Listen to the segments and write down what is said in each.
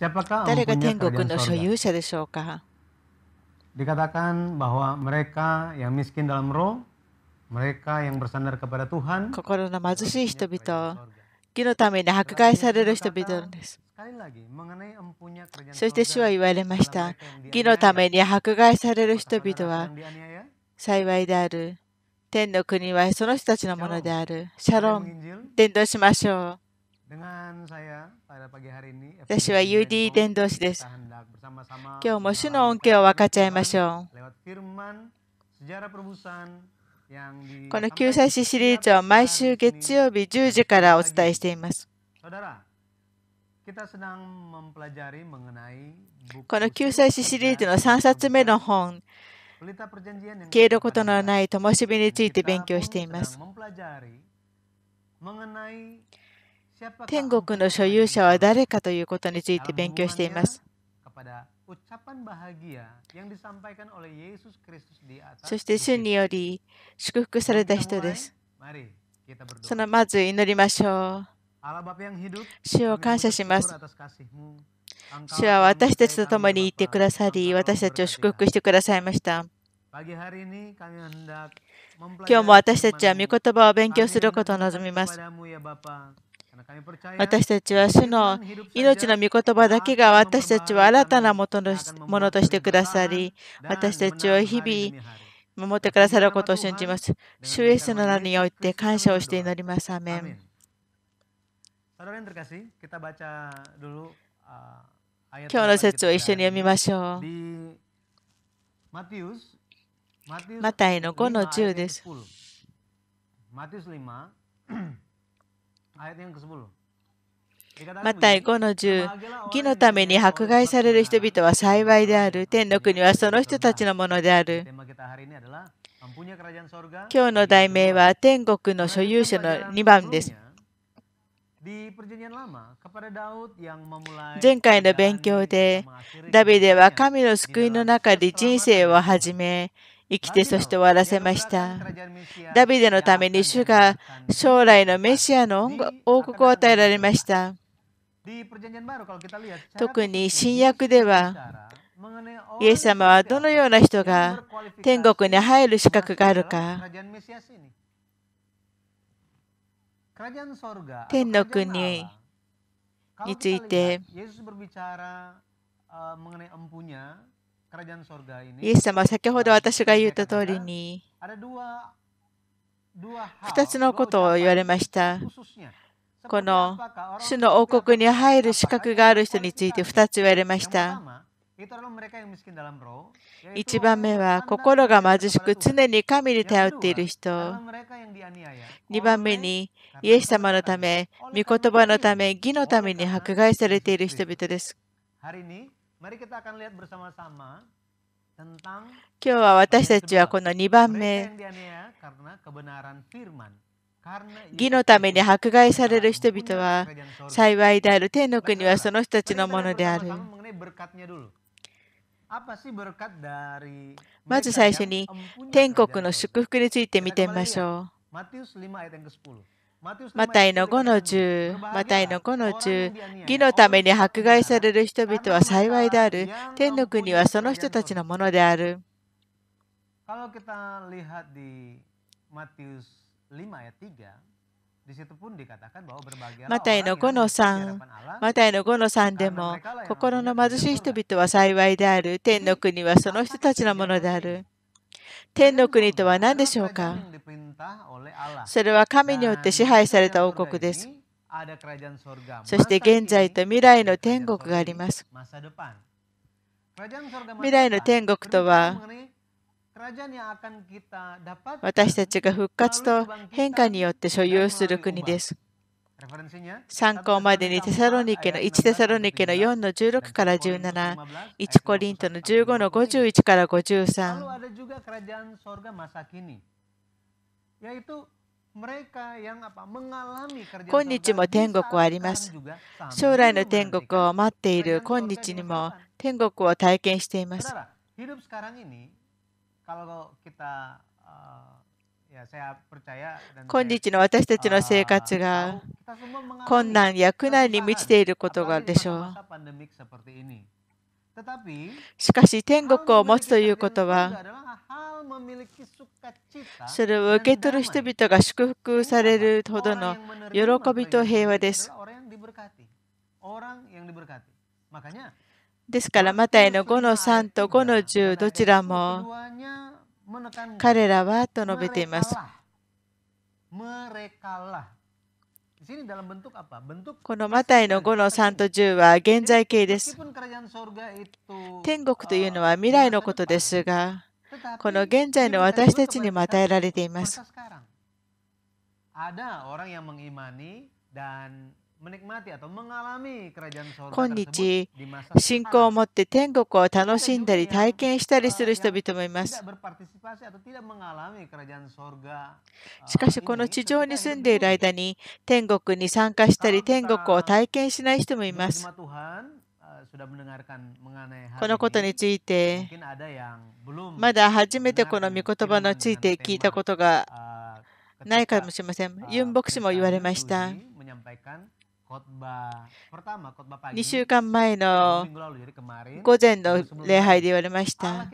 誰が天国の所有者でしょうか Dikatakan bahwa mereka yang miskin dalam roh, mereka yang bersandar kepada Tuhan, 心の貧しい人々、義のために迫害される人々です。そして主は言われました。義のために迫害される人々は幸いである。天の国はその人たちのものである。シャロン、伝道しましょう。私は UD 伝道師です。今日も主の恩恵を分かち合いましょう。この救済史シリーズは毎週月曜日10時からお伝えしています。この救済史シリーズの3冊目の本、消えることのない灯火について勉強しています。天国の所有者は誰かということについて勉強しています。そして主により祝福された人です。そのまず祈りましょう。主を感謝します。主は私たちと共にいてくださり、私たちを祝福してくださいました。今日も私たちは御言葉を勉強することを望みます。私たちは主の命の御言葉だけが私たちは新たなものとしてくださり、私たちを日々守ってくださることを信じます。主イエスの名において感謝をして祈ります。アメン。今日の説を一緒に読みましょう。マタイの5の10です。マタイ5の10義のために迫害される人々は幸いである天の国はその人たちのものである今日の題名は天国の所有者の2番です前回の勉強でダビデは神の救いの中で人生を始め生きてそして終わらせました。ダビデのために主が将来のメシアの王国を与えられました。特に新約では、イエス様はどのような人が天国に入る資格があるか。天の国についてイエス様は先ほど私が言った通りに2つのことを言われました。この主の王国に入る資格がある人について2つ言われました。1番目は心が貧しく常に神に頼っている人。2番目にイエス様のため、御言葉のため、義のために迫害されている人々です。今日は私たちはこの2番目義のために迫害される人々は幸いである天の国はその人たちのものであるまず最初に天国の祝福について見てみましょうマタイの5の10、マタイの5の10、義のために迫害される人々は幸いである。天の国はその人たちのものである。マタイの5の3、マタイの5の3でも、心の貧しい人々は幸いである。天の国はその人たちのものである。天の国とは何でしょうかそれは神によって支配された王国です。そして現在と未来の天国があります。未来の天国とは私たちが復活と変化によって所有する国です。参考までにテサロニケの1テサロニケの4の16から17、1コリントの15の51から53。今日も天国はあります。将来の天国を待っている今日にも天国を体験しています。今日の私たちの生活が困難や苦難に満ちていることがでしょう。しかし天国を持つということはそれを受け取る人々が祝福されるほどの喜びと平和です。ですから、マタイの5の3と5の10どちらも彼らはと述べています。このマタイの5の3と10は現在形です。天国というのは未来のことですが、この現在の私たちにも与えられています。今日、信仰を持って天国を楽しんだり体験したりする人々もいます。しかし、この地上に住んでいる間に天国に参加したり天国を体験しない人もいます。このことについて、まだ初めてこの御言葉について聞いたことがないかもしれません。ユン牧師も言われました。2週間前の午前の礼拝で言われました。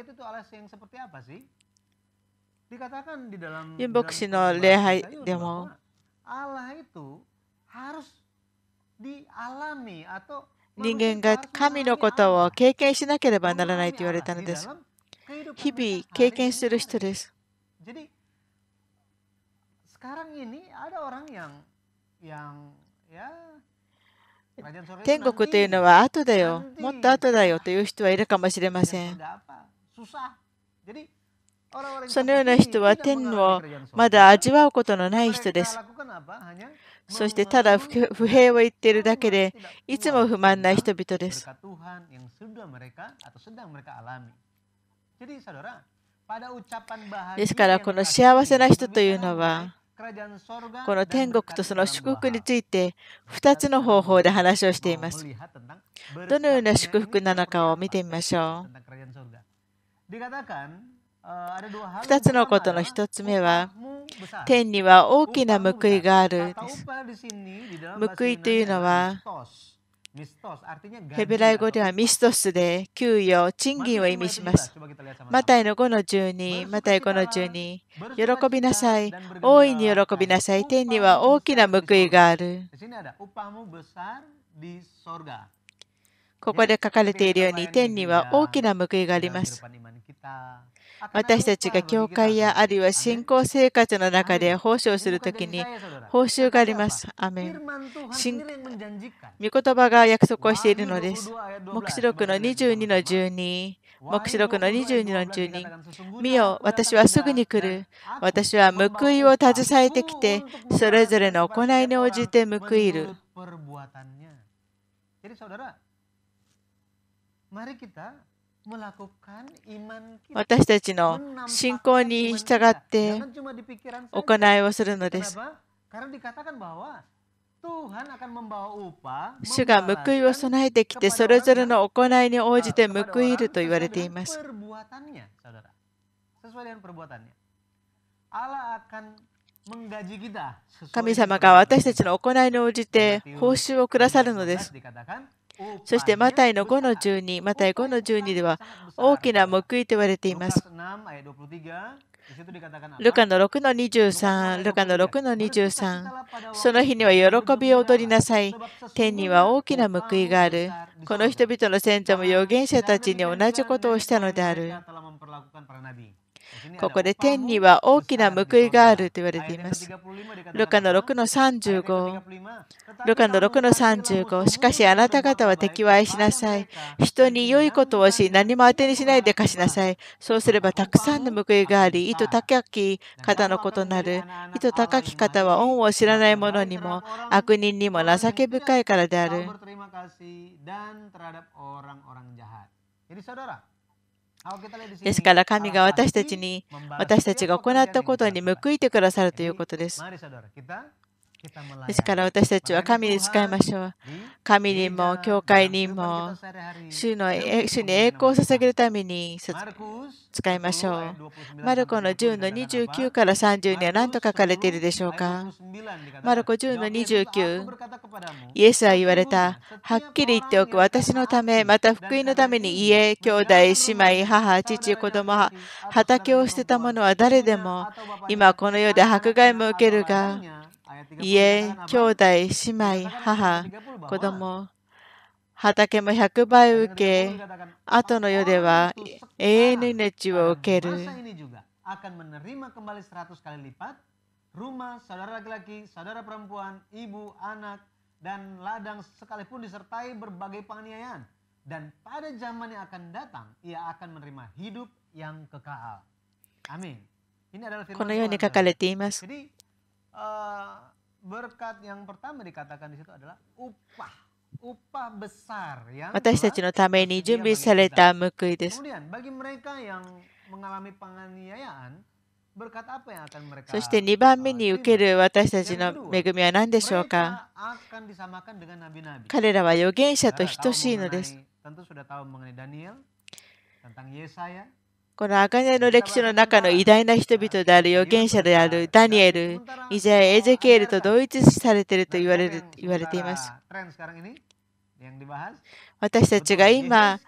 ユン牧師の礼拝でも、人間が神のことを経験しなければならないと言われたのです。日々経験する人です。天国というのは後だよ、もっと後だよという人はいるかもしれません。そのような人は天をまだ味わうことのない人です。そしてただ不平を言っているだけで、いつも不満な人々です。ですから、この幸せな人というのは、この天国とその祝福について2つの方法で話をしています。どのような祝福なのかを見てみましょう。2つのことの1つ目は、天には大きな報いがあるです。報いというのは、ヘブライ語ではミストスで給与、賃金を意味します。マタイの5の12、マタイ5の12、喜びなさい、大いに喜びなさい、天には大きな報いがある。ここで書かれているように、天には大きな報いがあります。私たちが教会やあるいは信仰生活の中で奉仕をするときに報酬があります。アメン。御言葉が約束をしているのです。目視録の22の12。目視録の22の12。見よ、私はすぐに来る。私は報いを携えてきて、それぞれの行いに応じて報いる。Jadi saudara, mari kita 私たちの信仰に従って行いをするのです。主が報いを備えてきて、それぞれの行いに応じて報いると言われています。神様が私たちの行いに応じて報酬をくださるのです。そしてマタイの5の12、マタイ5の12では大きな報いと言われています。ルカの6の23、ルカの6の23、その日には喜びを踊りなさい。天には大きな報いがある。この人々の先祖も預言者たちに同じことをしたのである。ここで天には大きな報いがあると言われています。ルカの6の35。ルカの6の35。しかしあなた方は敵を愛しなさい。人に良いことをし、何も当てにしないで貸しなさい。そうすればたくさんの報いがあり、意図高き方のことなる。意図高き方は恩を知らない者にも、悪人にも情け深いからである。Jadi saudara, ですから神が私たちに私たちが行ったことに報いてくださるということです。ですから私たちは神に使いましょう。神にも教会にも主の主に栄光を捧げるために使いましょう。マルコの10の29から30には何と書かれているでしょうかマルコ10の29イエスは言われた。はっきり言っておく。私のため、また福音のために家、兄弟、姉妹、母、父、子供、畑を捨てた者は誰でも今この世で迫害も受けるが家、兄弟、姉妹、母、子供、畑も100倍受け、後の世では永遠の命を受ける。akan menerima kembali 100 kali lipat rumah saudara laki-laki, saudara perempuan, ibu, anak dan ladang sekalipun disertai berbagai penganiayaan dan pada zaman yang akan datang ia akan menerima hidup yang kekal. Amin. Ini adalah firman Tuhan. このように書かれています。jadi uh, berkat yang pertama dikatakan di situ adalah upah. 私たちのために準備された報いです。そして2番目に受ける私たちの恵みは何でしょうか彼らは預言者と等しいのです。この茜の歴史の中の偉大な人々である預言者であるダニエル、イザヤ、エゼケールと同一視されていると言われる言われています。私たちが今、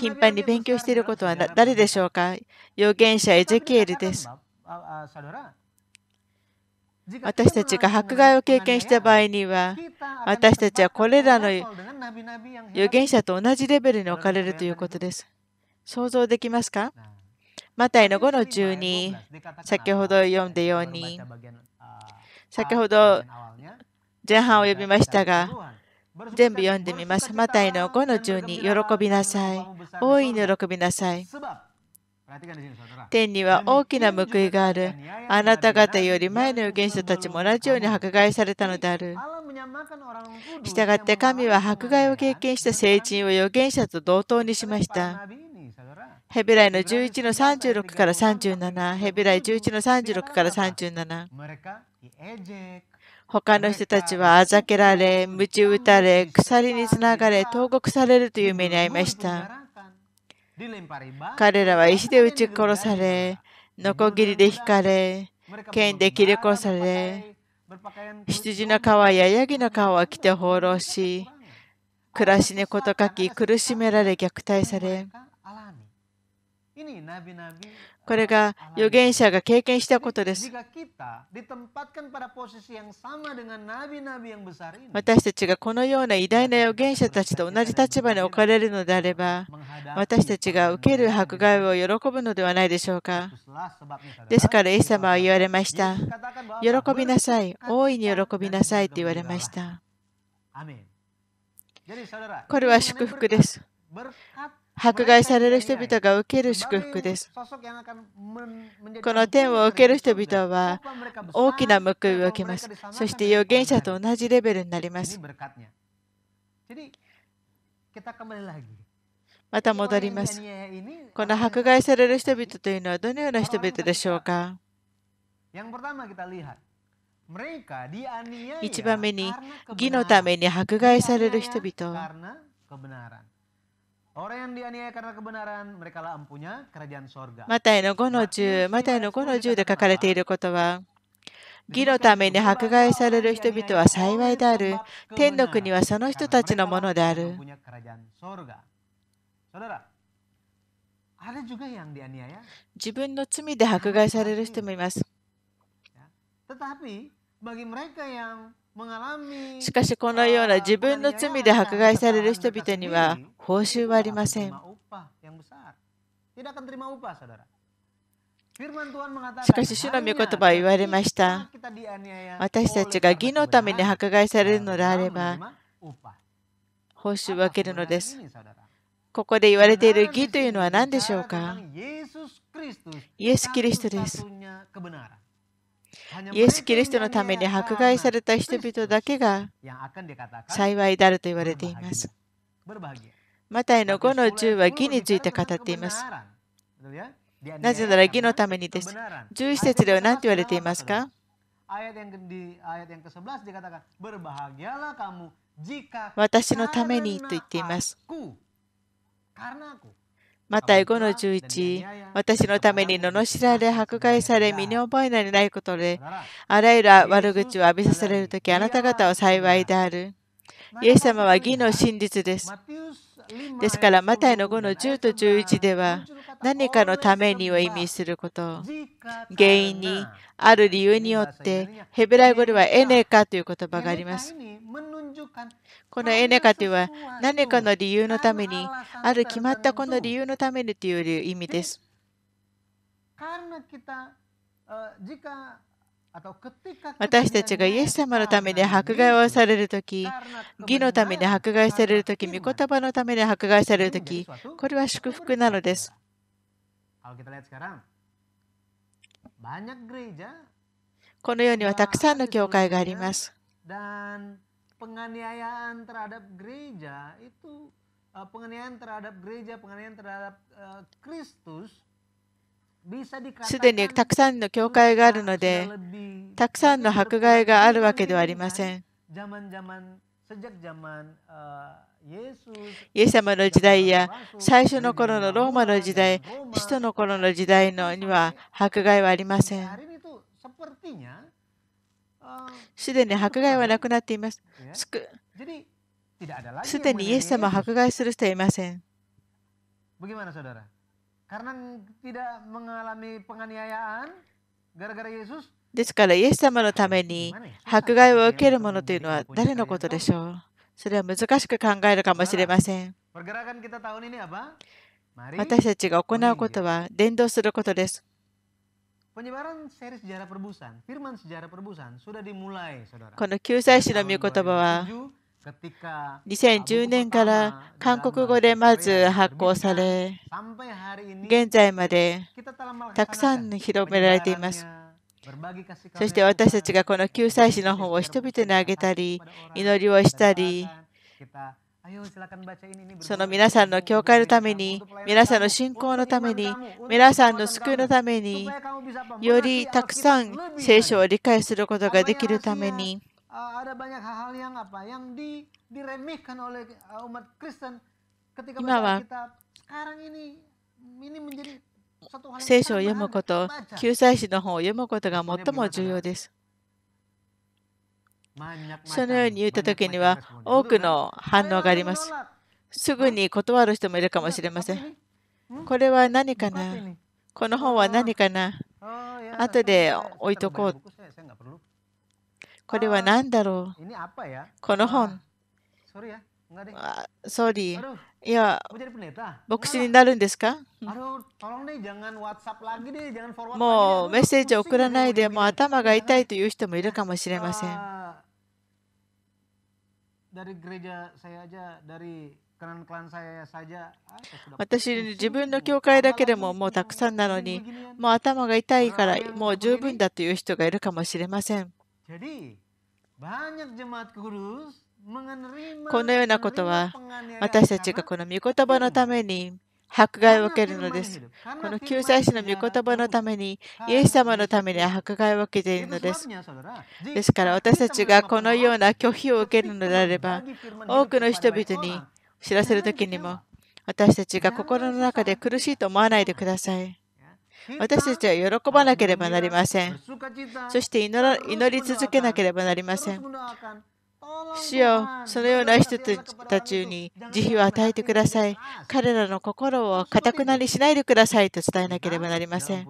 頻繁に勉強していることは誰でしょうか預言者エゼキエルです。私たちが迫害を経験した場合には、私たちはこれらの預言者と同じレベルに置かれるということです。想像できますかマタイの5の12、先ほど読んだように、先ほど前半を読みましたが、全部読んでみます。マタイの5の12、喜びなさい。大いに喜びなさい。天には大きな報いがある。あなた方より前の預言者たちも同じように迫害されたのである。したがって神は迫害を経験した聖人を預言者と同等にしました。ヘビライの11の36から37、ヘビライ11の36から37。他の人たちはあざけられ、鞭打たれ、鎖につながれ、投獄されるという目に遭いました。彼らは石で撃ち殺され、のこぎりで引かれ、剣で切り殺され、羊の皮やヤギの皮を着て放浪し、暮らし猫と書き、苦しめられ虐待され、これが預言者が経験したことです。私たちがこのような偉大な預言者たちと同じ立場に置かれるのであれば、私たちが受ける迫害を喜ぶのではないでしょうか。ですから、イエス様は言われました。喜びなさい、大いに喜びなさいと言われました。これは祝福です。迫害される人々が受ける祝福です。この天を受ける人々は大きな報いを受けます。そして預言者と同じレベルになります。また戻ります。この迫害される人々というのはどのような人々でしょうか一番目に義のために迫害される人々。マタイの5の10、で書かれていることは、義のために迫害される人々は幸いである。天の国はその人たちのものである。自分の罪で迫害される人もいます。しかしこのような自分の罪で迫害される人々には報酬はありません。しかし、主の御言葉は言われました。私たちが義のために迫害されるのであれば、報酬を分けるのです。ここで言われている義というのは何でしょうかイエス・キリストです。イエス・キリストのために迫害された人々だけが幸いであると言われています。マタイの5の10は義について語っています。なぜなら義のためにです。11節では何と言われていますか私のためにと言っています。マタイ5の11、私のために罵られ、迫害され、身に覚えなりないことで、あらゆる悪口を浴びさせられるとき、あなた方は幸いである。イエス様は義の真実です。ですから、マタイの5の10と11では、何かのためにを意味すること。原因に、ある理由によって、ヘブライ語ではエネカという言葉があります。このエネカというのは何かの理由のために、ある決まったこの理由のためにという意味です。私たちがイエス様のために迫害をされるとき、義のために迫害されるとき、御言葉のために迫害されるとき、これは祝福なのです。この世にはたくさんの教会があります。すでにたくさんの教会があるので、たくさんの迫害があるわけではありません。イエス様の時代や最初の頃のローマの時代、使徒の頃の時代のには迫害はありません。すでに迫害はなくなっています。すでにイエス様を迫害する人はいません。ですから、イエス様のために迫害を受けるものというのは誰のことでしょうそれは難しく考えるかもしれません。私たちが行うことは伝道することです。この救済士の御言葉は2010年から韓国語でまず発行され、現在までたくさん広められています。そして私たちがこの救済師の本を人々にあげたり、祈りをしたり、その皆さんの教会のために、皆さんの信仰のために、皆さんの救いのために、よりたくさん聖書を理解することができるために、今は聖書を読むこと、救済史の本を読むことが最も重要です。そのように言った時には多くの反応があります。すぐに断る人もいるかもしれません。これは何かなこの本は何かな後で置いとこう。これは何だろうこの本。あ総理、いや、牧師になるんですか、もうメッセージ送らないで、もう頭が痛いという人もいるかもしれません。私、自分の教会だけでももうたくさんなのに、もう頭が痛いから、もう十分だという人がいるかもしれません。このようなことは私たちがこの御言葉のために迫害を受けるのです。この救済士の御言葉のために、イエス様のために迫害を受けているのです。ですから私たちがこのような拒否を受けるのであれば、多くの人々に知らせるときにも、私たちが心の中で苦しいと思わないでください。私たちは喜ばなければなりません。そして祈り続けなければなりません。主よそのような人たちに慈悲を与えてください。彼らの心をかたくなにしないでくださいと伝えなければなりません。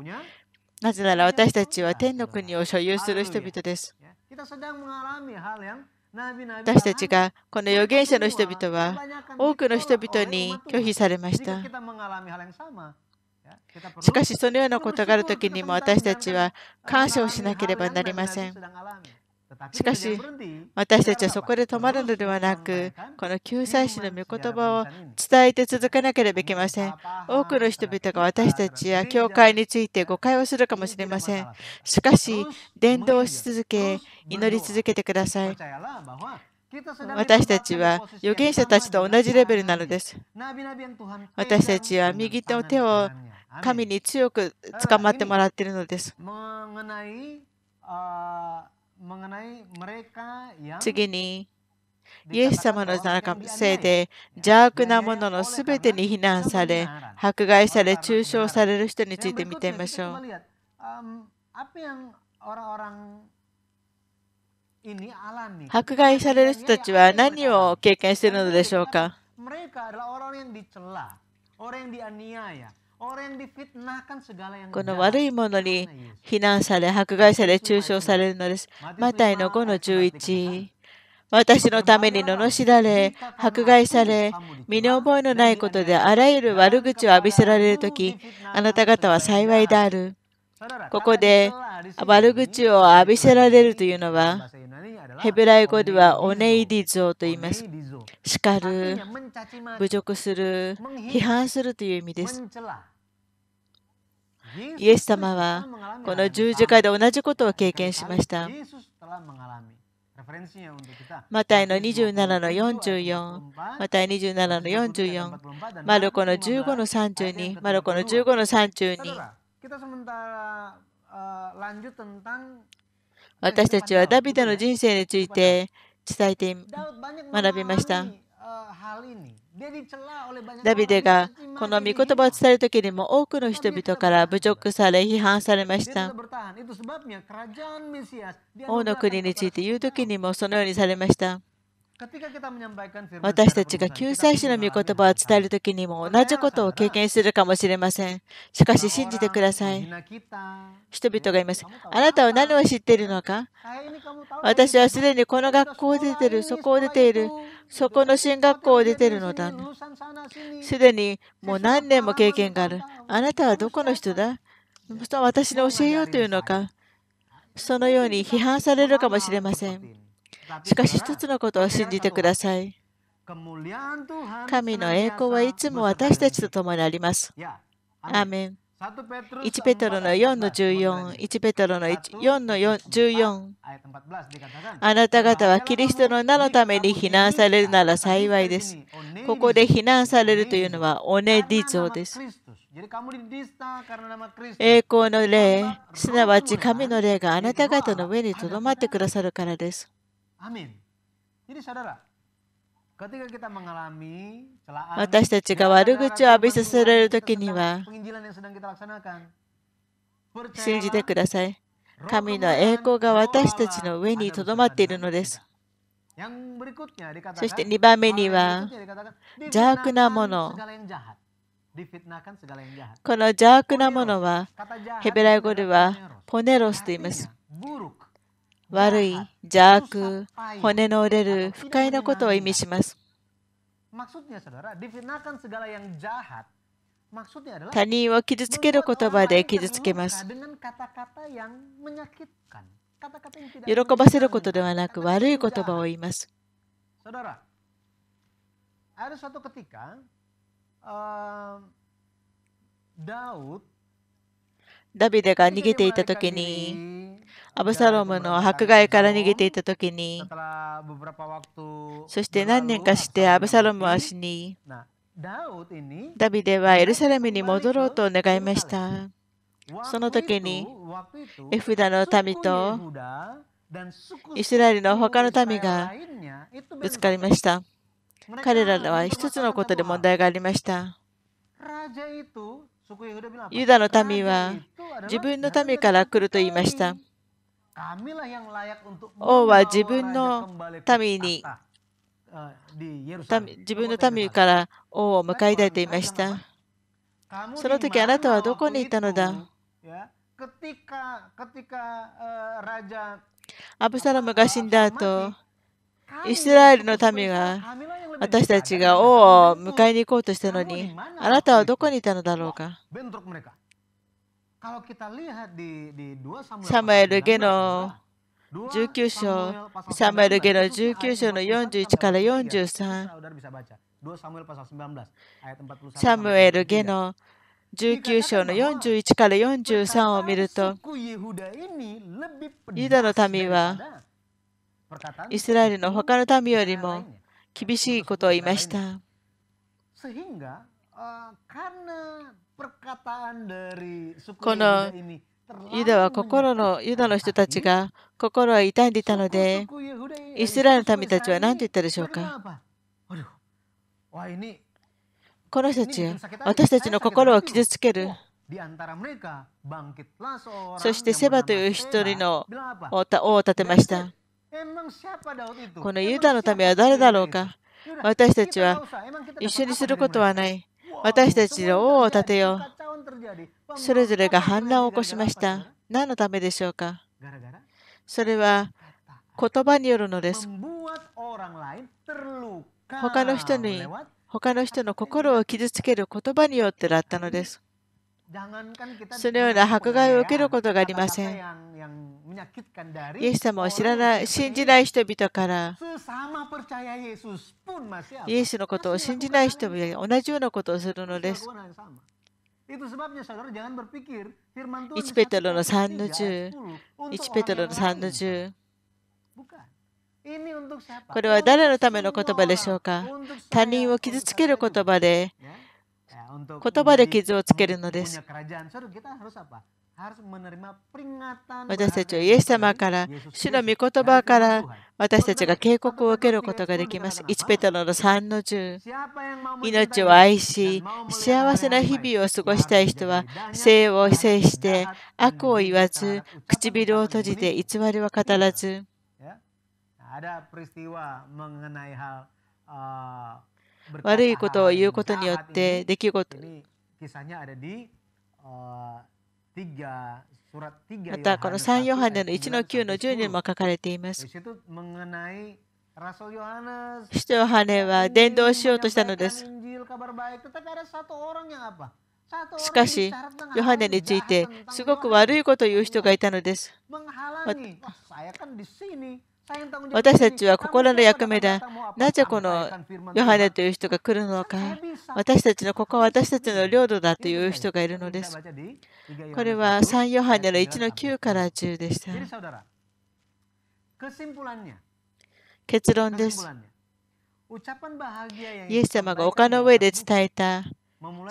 なぜなら私たちは天の国を所有する人々です。私たちがこの預言者の人々は多くの人々に拒否されました。しかしそのようなことがあるときにも私たちは感謝をしなければなりません。しかし、私たちはそこで止まるのではなく、この救済士の御言葉を伝えて続かなければいけません。多くの人々が私たちや教会について誤解をするかもしれません。しかし、伝道し続け、祈り続けてください。私たちは預言者たちと同じレベルなのです。私たちは右手の手を神に強く捕まってもらっているのです。次に、イエス様のせいで邪悪なもののすべてに非難され、迫害され、中傷される人について見てみましょう。迫害される人たちは何を経験しているのでしょうかこの悪いものに非難され、迫害され、中傷されるのです。マタイの5の11。私のために罵られ、迫害され、身に覚えのないことであらゆる悪口を浴びせられるとき、あなた方は幸いである。ここで悪口を浴びせられるというのは、ヘブライ語ではオネイディゾーと言います。叱る、侮辱する、批判するという意味です。イエス様はこの十字架で同じことを経験しました。マタイの27の44、マタイ27の44、マルコの15の32、マルコの15の32。私たちはダビデの人生について伝えて学びました。ダビデがこの御言葉を伝える時にも多くの人々から侮辱され批判されました。王の国について言う時にもそのようにされました。私たちが救済主の御言葉を伝える時にも同じことを経験するかもしれません。しかし信じてください。人々がいます。あなたは何を知っているのか私はすでにこの学校を出ている、そこを出ている、そこの進学校を出ているのだ。すでにもう何年も経験がある。あなたはどこの人だ私に教えようというのかそのように批判されるかもしれません。しかし一つのことを信じてください。神の栄光はいつも私たちと共にあります。アーメン。1ペトロの4の14、1ペトロの4の14。あなた方はキリストの名のために避難されるなら幸いです。ここで避難されるというのはオネディゾです。栄光の霊、すなわち神の霊があなた方の上にとどまってくださるからです。a 私たちが悪口を浴びさせられるときには、信じてください。神の栄光が私たちの上にとどまっているのです。そして2番目には、邪悪なもの。この邪悪なものは、ヘブライ語ではポネロスと言います。悪い、邪悪、骨の折れる、不快なことを意味します。他人を傷つける言葉で傷つけます。喜ばせることではなく悪い言葉を言います。ある s u a t ダビデが逃げていた時に、アブサロムの迫害から逃げていた時に、そして何年かしてアブサロムは死に、ダビデはエルサレムに戻ろうと願いました。その時に、エフダの民とイスラエルの他の民がぶつかりました。彼らは一つのことで問題がありました。ユダの民は自分の民から来ると言いました。王は自分の民に自分の民から王を迎え入れていました。その時あなたはどこにいたのだアブサロムが死んだ後、イスラエルの民が私たちが王を迎えに行こうとしたのに、あなたはどこにいたのだろうかサムエルゲの19章、サムエルゲの19章の41から43、サムエルゲの19章の41から43を見ると、ユダの民はイスラエルの他の民よりも厳しいことを言いました。このユダは心の、ユダの人たちが心を痛んでいたので、イスラエルの民たちは何と言ったでしょうかこの人たち私たちの心を傷つける。そしてセバという一人の王を立てました。このユダのためは誰だろうか私たちは一緒にすることはない。私たちで王を立てよう。それぞれが反乱を起こしました。何のためでしょうかそれは言葉によるのです。他の人に他の人の心を傷つける言葉によってだったのです。そのような迫害を受けることがありません。イエス様を知らない、信じない人々から、イエスのことを信じない人々同じようなことをするのです。1ペトロの3の10、1ペトロの3の10。これは誰のための言葉でしょうか他人を傷つける言葉で、言葉で傷をつけるのです。私たちはイエス様から、主の御言葉から私たちが警告を受けることができます。1ペトロの3の10。命を愛し、幸せな日々を過ごしたい人は、性を制して、悪を言わず、唇を閉じて偽りは語らず。悪いことを言うことによって、出来事。またこの3ヨハネの1の9の10にも書かれています。使徒ヨハネは伝道しようとしたのです。しかし、ヨハネについてすごく悪いことを言う人がいたのです。私たちは心の役目だ。なぜこのヨハネという人が来るのか。私たちのここは私たちの領土だという人がいるのです。これは3ヨハネの1の9から10でした。結論です。イエス様が丘の上で伝えた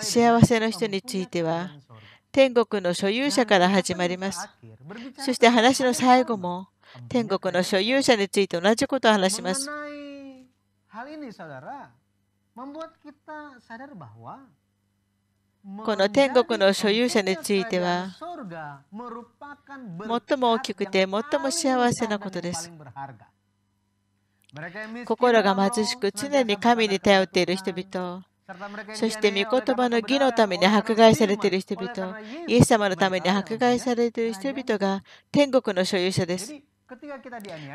幸せの人については、天国の所有者から始まります。そして話の最後も、天国の所有者について同じことを話します。この天国の所有者については、最も大きくて最も幸せなことです。心が貧しく常に神に頼っている人々、そして御言葉の義のために迫害されている人々、イエス様のために迫害されている人々が天国の所有者です。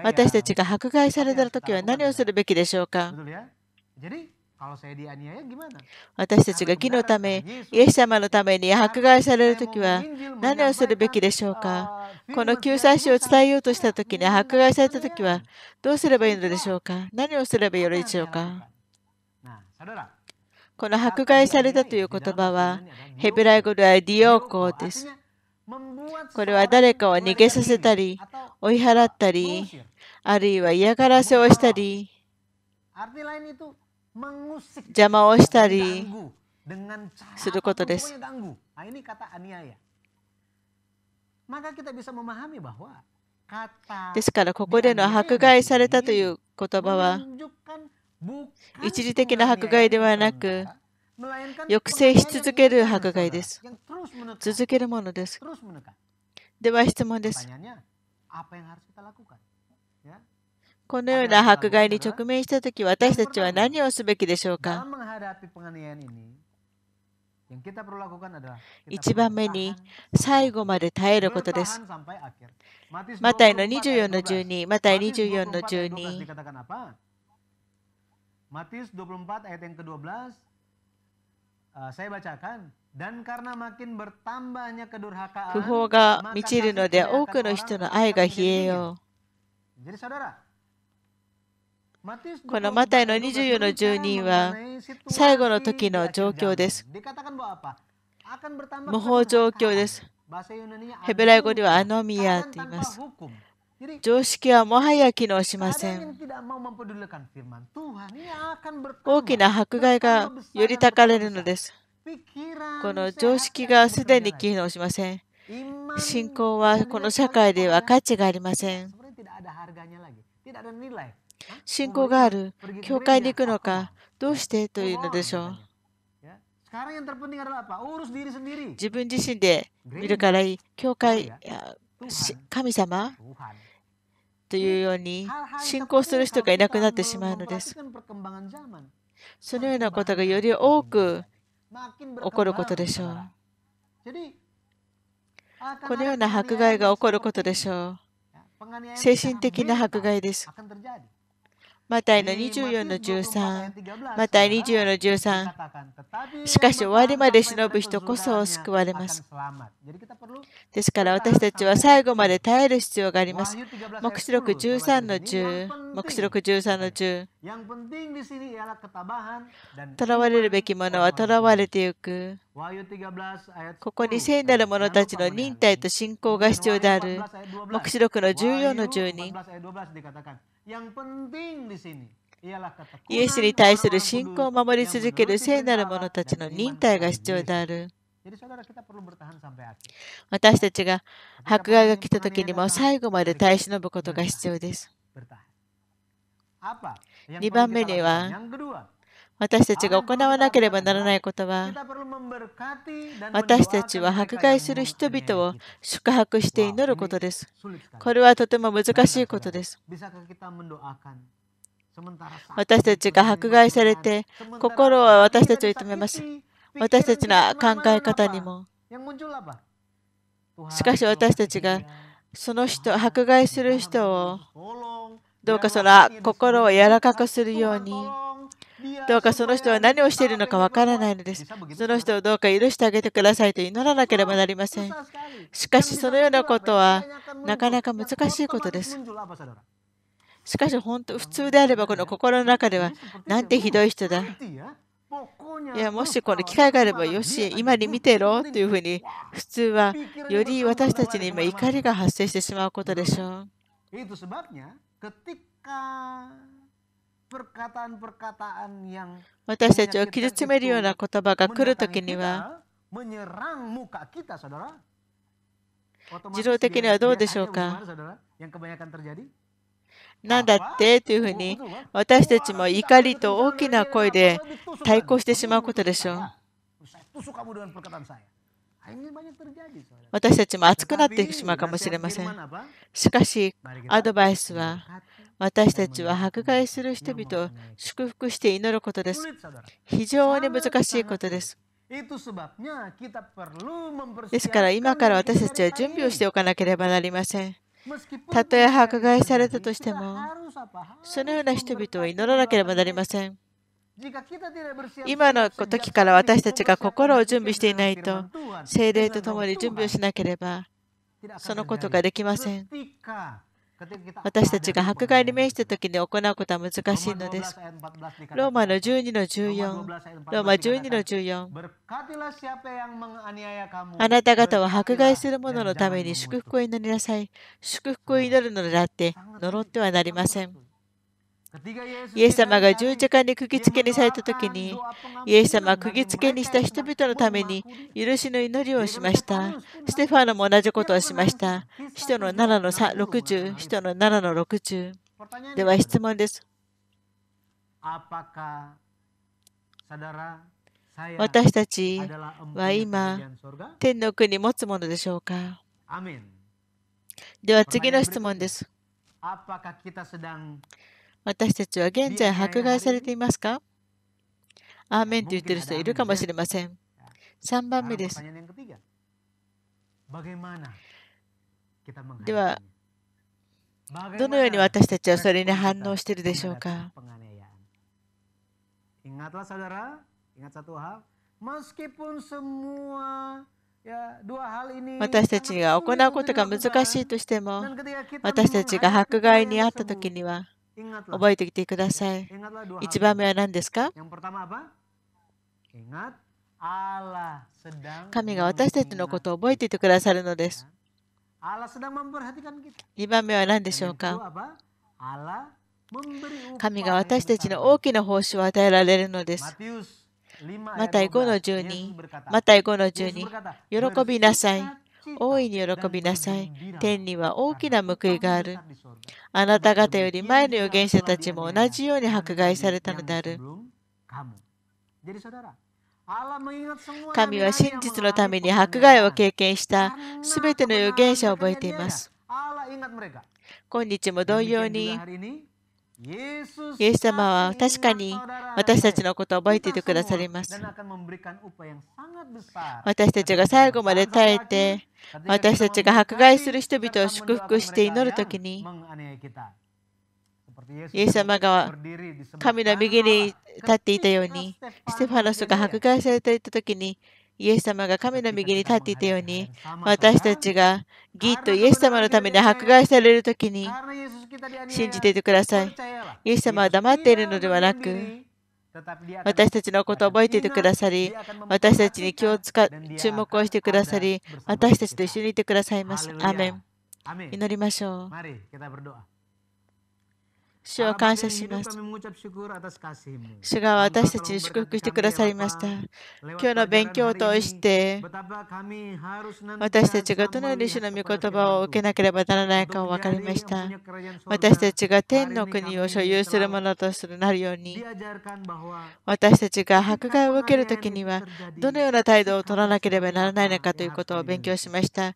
私たちが迫害された時は何をするべきでしょうか私たちが義のため、イエス様のために迫害されるときは何をするべきでしょうかこの救済主を伝えようとしたときに迫害されたときはどうすればいいのでしょうか何をすればよろいでしょうかこの迫害されたという言葉はヘブライ語ではディオーコーです。これは誰かを逃げさせたり、追い払ったり、あるいは嫌がらせをしたり、邪魔をしたりすることです。ですからここでの迫害されたという言葉は一時的な迫害ではなく抑制し続ける迫害です。続けるものです。では質問です。このような迫害に直面したとき、私たちは何をすべきでしょうか一番目に最後まで耐えることです。マタイの24の12、マタイ24の12。24 ayat yang ke-12 uh, saya bacakan 不法が満ちるので多くの人の愛が冷えよう。このマタイの24の住人は最後の時の状況です。無法状況です。ヘブライ語ではアノミアと言います。常識はもはや機能しません。大きな迫害がよりたかれるのです。この常識がすでに機能しません。信仰はこの社会では価値がありません。信仰がある。教会に行くのか。どうしてというのでしょう。自分自身で見るからいい。教会、神様というように信仰する人がいなくなってしまうのです。そのようなことがより多く起こることでしょう。このような迫害が起こることでしょう。精神的な迫害です。マタイの24の13、マタイ24の13。しかし終わりまで忍ぶ人こそ救われます。ですから私たちは最後まで耐える必要があります。黙示録13の10、黙示録13の10。囚われるべきものは囚われてゆく。ここに聖なる者たちの忍耐と信仰が必要である。黙示録の14の12。イエスに対する信仰を守り続ける聖なる者たちの忍耐が必要である。私たちが迫害が来た時にも最後まで耐え忍ぶことが必要です。2番目には私たちが行わなければならないことは、私たちは迫害する人々を宿泊して祈ることです。これはとても難しいことです。私たちが迫害されて、心は私たちを痛めます。私たちの考え方にも。しかし私たちがその人、迫害する人をどうかその心を柔らかくするように。どうかその人は何をしているのかわからないのです。その人をどうか許してあげてくださいと祈らなければなりません。しかし、そのようなことはなかなか難しいことです。しかし、本当、普通であれば、この心の中では、なんてひどい人だ。いやもしこの機会があればよし、今に見てろというふうに、普通はより私たちに今怒りが発生してしまうことでしょう。私たちを傷つめるような言葉が来るときには、自動的にはどうでしょうかなんだってというふうに、私たちも怒りと大きな声で対抗してしまうことでしょう。私たちも熱くなってしまうかもしれません。しかし、アドバイスは、私たちは迫害する人々を祝福して祈ることです。非常に難しいことです。ですから今から私たちは準備をしておかなければなりません。たとえ迫害されたとしても、そのような人々を祈らなければなりません。今の時から私たちが心を準備していないと、精霊とともに準備をしなければ、そのことができません。私たちが迫害に面した時に行うことは難しいのです。ローマの12の14、ローマ12の14。あなた方は迫害する者のために祝福を祈りなさい。祝福を祈るのあって呪ってはなりません。イエス様が十字架に釘付けにされた時に、イエス様は釘付けにした人々のために許しの祈りをしました。ステファノも同じことをしました。人の7の60、人の7の60。では質問です。私たちは今、天の国持つものでしょうかでは次の質問です。私たちは現在迫害されていますかアーメンと言ってる人いるかもしれません。3番目です。では、どのように私たちはそれに反応しているでしょうか私たちが行うことが難しいとしても、私たちが迫害にあったときには、覚えてきてください。一番目は何ですか神が私たちのことを覚えていてくださるのです。2番目は何でしょうか神が私たちの大きな報酬を与えられるのです。マタイ5の12、マタイ5の12、喜びなさい。大いに喜びなさい。天には大きな報いがある。あなた方より前の預言者たちも同じように迫害されたのである。神は真実のために迫害を経験した全ての預言者を覚えています。今日も同様にイエス様は確かに私たちのことを覚えていてくださります。私たちが最後まで耐えて、私たちが迫害する人々を祝福して祈るときに、イエス様が神の右に立っていたように、ステファノスが迫害されていたときに、イエス様が神の右に立っていたように、私たちが義とイエス様のために迫害されるときに信じていてください。イエス様は黙っているのではなく、私たちのことを覚えていてくださり、私たちに気をつか注目をしてくださり、私たちと一緒にいてくださいます。アメン。祈りましょう。主を感謝します。主が私たちに祝福してくださりました。今日の勉強を通して、私たちがどのように主の御言葉を受けなければならないかを分かりました。私たちが天の国を所有するものとするなるように、私たちが迫害を受けるときには、どのような態度を取らなければならないのかということを勉強しました。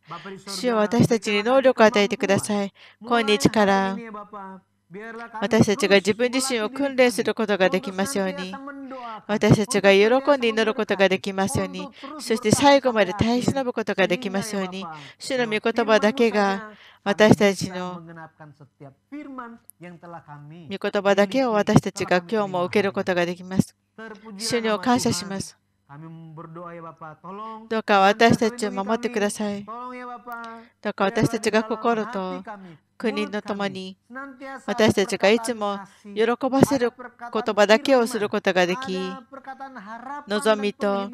主を私たちに能力を与えてください。今日から私たちが自分自身を訓練することができますように、私たちが喜んで祈ることができますように、そして最後まで耐え忍ぶことができますように、主の御言葉だけが私たちの御言葉だけを私たちが今日も受けることができます。主にを感謝します。どうか私たちを守ってください。どうか私たちが心と国のともに私たちがいつも喜ばせる言葉だけをすることができ望みと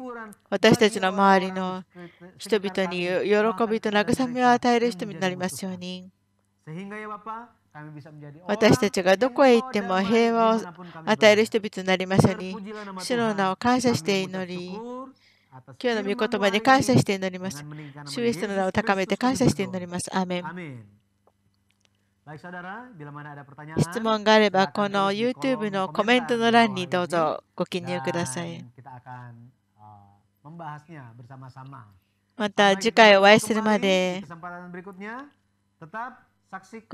私たちの周りの人々に喜びと慰めを与える人になりますように私たちがどこへ行っても平和を与える人々になりますように主の名を感謝して祈り今日の御言葉に感謝して祈ります。主イエスの名を高めて感謝して祈ります。アメン。質問があれば、この YouTube のコメントの欄にどうぞご記入ください。また次回お会いするまで、こ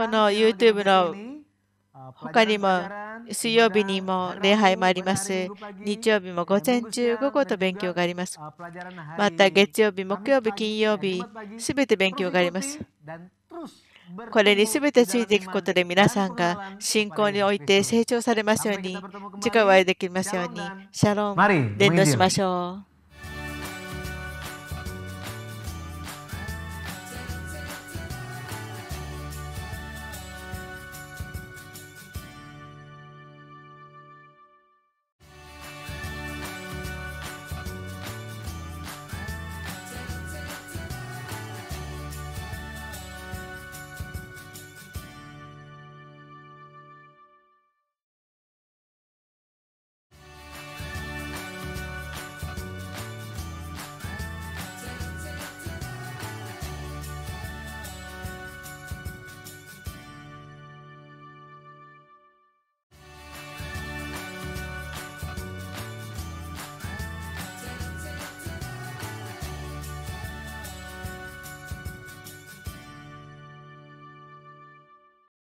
の YouTube の他にも水曜日にも礼拝もあります。日曜日も午前中、午後と勉強があります。また月曜日、木曜日、金曜日、すべて勉強があります。これに全てついていくことで皆さんが信仰において成長されますように、回お会いできますように、シャロン、伝道しましょう。